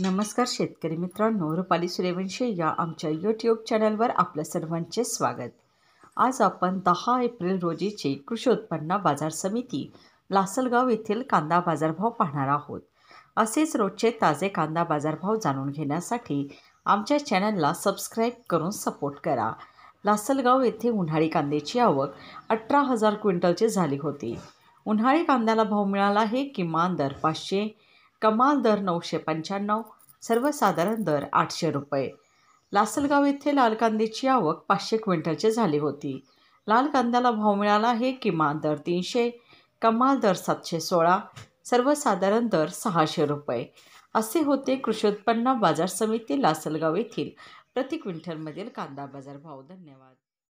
नमस्कार शेतकरी मित्रांनो रुपाली सूर्यवंशी या आमच्या यूट्यूब चॅनलवर आपल्या सर्वांचे स्वागत आज आपण दहा एप्रिल रोजीची कृषी उत्पन्न बाजार समिती लासलगाव येथील कांदा बाजारभाव पाहणार आहोत असेच रोजचे ताजे कांदा बाजारभाव जाणून घेण्यासाठी आमच्या चॅनलला सबस्क्राईब करून सपोर्ट करा लासलगाव येथे उन्हाळी कांद्याची आवक अठरा हजार क्विंटलची झाली होती उन्हाळी कांद्याला भाव मिळाला हे किमान दर पाचशे कमाल दर नऊशे पंच्याण्णव सर्वसाधारण दर आठशे रुपये लासलगाव येथे लाल कांद्याची आवक पाचशे क्विंटलची झाली होती लाल कांद्याला भाव मिळाला हे किमान दर तीनशे कमाल दर सातशे सोळा सर्वसाधारण दर सहाशे रुपये असे होते कृषी उत्पन्न बाजार समिती लासलगाव येथील प्रति क्विंटलमधील कांदा बाजार भाव धन्यवाद